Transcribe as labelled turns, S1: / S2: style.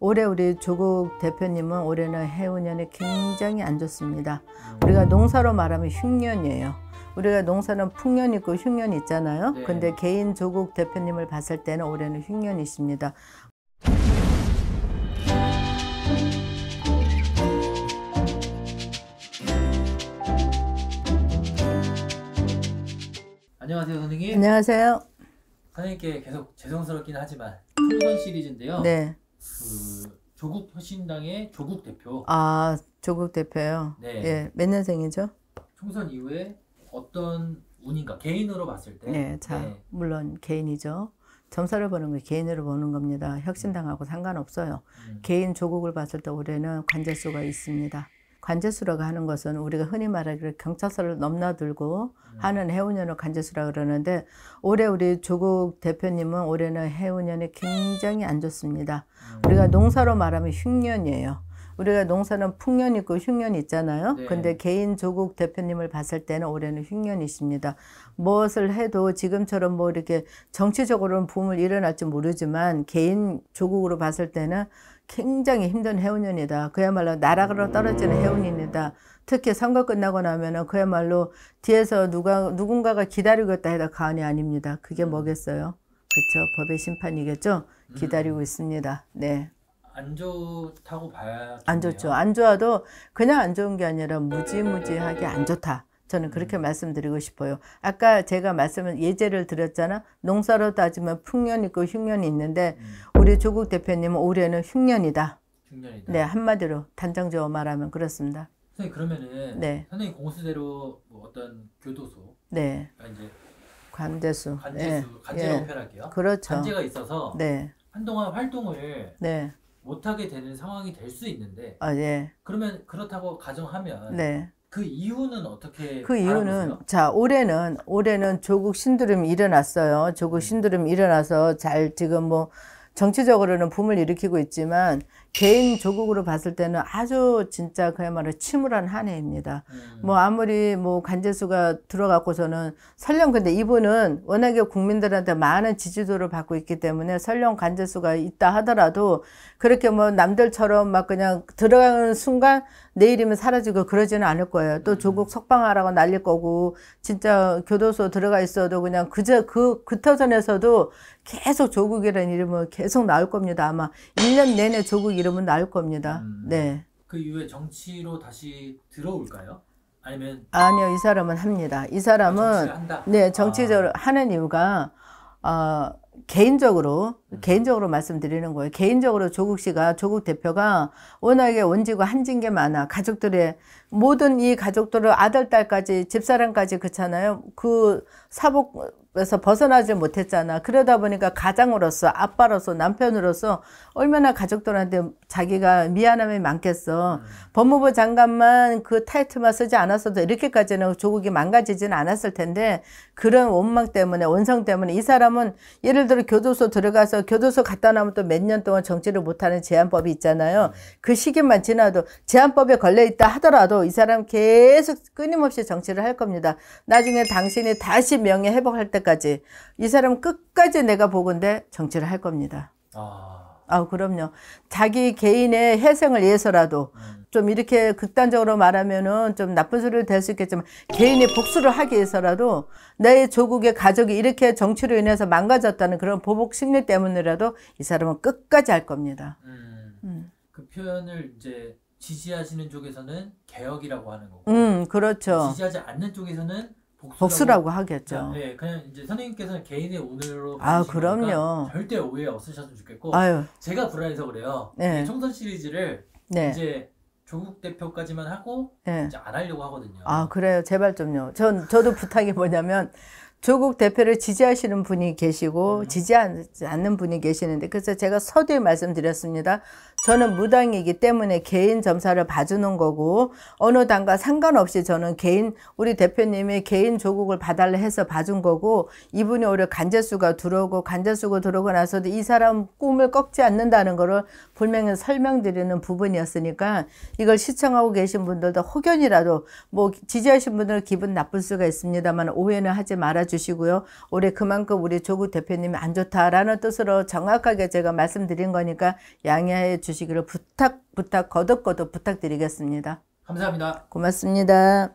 S1: 올해 우리 조국 대표님은 올해는 해운년에 굉장히 안 좋습니다. 우리가 농사로 말하면 흉년이에요. 우리가 농사는 풍년 있고 흉년 있잖아요. 네. 근데 개인 조국 대표님을 봤을 때는 올해는 흉년이십니다.
S2: 안녕하세요 선생님.
S1: 안녕하세요.
S2: 선생님께 계속 죄송스럽긴 하지만 풀건 시리즈인데요. 네. 그... 조국 혁신당의 조국 대표.
S1: 아 조국 대표요. 네. 예, 몇 년생이죠?
S2: 총선 이후에 어떤 운인가 개인으로 봤을 때. 네, 자 네.
S1: 물론 개인이죠. 점사를 보는 게 개인으로 보는 겁니다. 혁신당하고 상관없어요. 음. 개인 조국을 봤을 때 올해는 관절수가 있습니다. 관제수라고 하는 것은 우리가 흔히 말하기로 경찰서를 넘나들고 음. 하는 해운연을 관제수라 고 그러는데 올해 우리 조국 대표님은 올해는 해운연이 굉장히 안 좋습니다. 음. 우리가 농사로 말하면 흉년이에요. 우리가 농사는 풍년 있고 흉년 있잖아요. 네. 근데 개인 조국 대표님을 봤을 때는 올해는 흉년이십니다. 무엇을 해도 지금처럼 뭐 이렇게 정치적으로는 붐을 일어날지 모르지만 개인 조국으로 봤을 때는 굉장히 힘든 해운년이다. 그야말로 나락으로 떨어지는 해운인이다. 특히 선거 끝나고 나면은 그야말로 뒤에서 누가 누군가가 기다리고 있다 해도 가언이 아닙니다. 그게 뭐겠어요? 그렇죠. 법의 심판이겠죠. 기다리고 음. 있습니다. 네.
S2: 안 좋다고 봐야 안 좋죠.
S1: 안 좋아도 그냥 안 좋은 게 아니라 무지무지하게 안 좋다. 저는 음. 그렇게 말씀드리고 싶어요. 아까 제가 말씀을 예제를 드렸잖아. 농사로 따지면 풍년 있고 흉년이 있는데 음. 우리 조국 대표님은 올해는 흉년이다. 흉년이다. 네 한마디로 단정적으로 말하면 그렇습니다. 선생님 그러면은 네.
S2: 선생님 공수대로 뭐 어떤 교도소 네. 이제
S1: 관제수 관제수 네. 관제로 예. 표현할게 그렇죠. 관제가 있어서 네.
S2: 한동안 활동을 네. 못하게 되는 상황이 될 수 있는데 아, 예. 그러면 그렇다고 가정하면 네. 그 이유는 어떻게 그 이유는 바라보세요?
S1: 자 올해는 올해는 조국 신드름이 일어났어요. 조국 음. 신드름이 일어나서 잘 지금 뭐 정치적으로는 붐을 일으키고 있지만 개인 조국으로 봤을 때는 아주 진짜 그야말로 침울한 한 해입니다. 음. 뭐 아무리 뭐간제수가 들어갔고서는 설령 근데 이분은 워낙에 국민들한테 많은 지지도를 받고 있기 때문에 설령 간제수가 있다 하더라도 그렇게 뭐 남들처럼 막 그냥 들어가는 순간 내일이면 사라지고 그러지는 않을 거예요. 또 음. 조국 석방하라고 날릴 거고 진짜 교도소 들어가 있어도 그냥 그저 그 그터전에서도 계속 조국이라는 이름은 계속 나올 겁니다. 아마 1년 내내 조국 이 이름은 나올 겁니다. 음. 네.
S2: 그 이후에 정치로 다시 들어올까요? 아니면
S1: 아니요, 이 사람은 합니다. 이 사람은 네, 아, 네, 정치적으로 아. 하는 이유가 어, 개인적으로 음. 개인적으로 말씀드리는 거예요. 개인적으로 조국 씨가 조국 대표가 워낙에 원지고 한진 게 많아 가족들의 모든 이 가족들을 아들 딸까지 집사람까지 그렇잖아요. 그 사복에서 벗어나지 못했잖아. 그러다 보니까 가장으로서 아빠로서 남편으로서 얼마나 가족들한테 자기가 미안함이 많겠어. 음. 법무부 장관만 그 타이틀만 쓰지 않았어도 이렇게까지는 조국이 망가지진 않았을 텐데 그런 원망 때문에 원성 때문에 이 사람은 예를 예를 들어 교도소 들어가서 교도소 갔다 나면 또 몇 년 동안 정치를 못하는 제한법이 있잖아요. 그 시기만 지나도 제한법에 걸려 있다 하더라도 이 사람 계속 끊임없이 정치를 할 겁니다. 나중에 당신이 다시 명예 회복할 때까지 이 사람 끝까지 내가 보건데 정치를 할 겁니다. 아. 아, 그럼요. 자기 개인의 회생을 위해서라도 음. 좀 이렇게 극단적으로 말하면은 좀 나쁜 소리를 댈 수 있겠지만 개인의 복수를 하기 위해서라도 내 조국의 가족이 이렇게 정치로 인해서 망가졌다는 그런 보복 심리 때문이라도 이 사람은 끝까지 할 겁니다. 음.
S2: 음. 그 표현을 이제 지지하시는 쪽에서는 개혁이라고 하는 거고.
S1: 음, 그렇죠. 지지하지
S2: 않는 쪽에서는 복수라고, 복수라고 하겠죠. 네, 그냥 이제 선생님께서는 개인의 운으로 아 그럼요. 절대 오해 없으셨으면 좋겠고 아유. 제가 불안해서 그래요. 네. 총선 시리즈를 네. 이제 조국 대표까지만 하고 네. 이제 안 하려고 하거든요.
S1: 아 그래요, 제발 좀요. 전 저도 부탁이 뭐냐면 조국 대표를 지지하시는 분이 계시고 음. 지지지 않는 분이 계시는데 그래서 제가 서두에 말씀드렸습니다. 저는 무당이기 때문에 개인 점사를 봐주는 거고 어느 당과 상관없이 저는 개인 우리 대표님이 개인 조국을 봐달라 해서 봐준 거고 이분이 오히려 간제수가 들어오고 간제수가 들어오고 나서도 이 사람 꿈을 꺾지 않는다는 거를 분명히 설명드리는 부분이었으니까 이걸 시청하고 계신 분들도 혹연이라도 뭐 지지하신 분들은 기분 나쁠 수가 있습니다만 오해는 하지 말아 주시고요. 올해 그만큼 우리 조국 대표님이 안 좋다라는 뜻으로 정확하게 제가 말씀드린 거니까 양해해 주시고 주시기를 부탁 부탁 거듭거듭 부탁드리겠습니다. 감사합니다. 고맙습니다.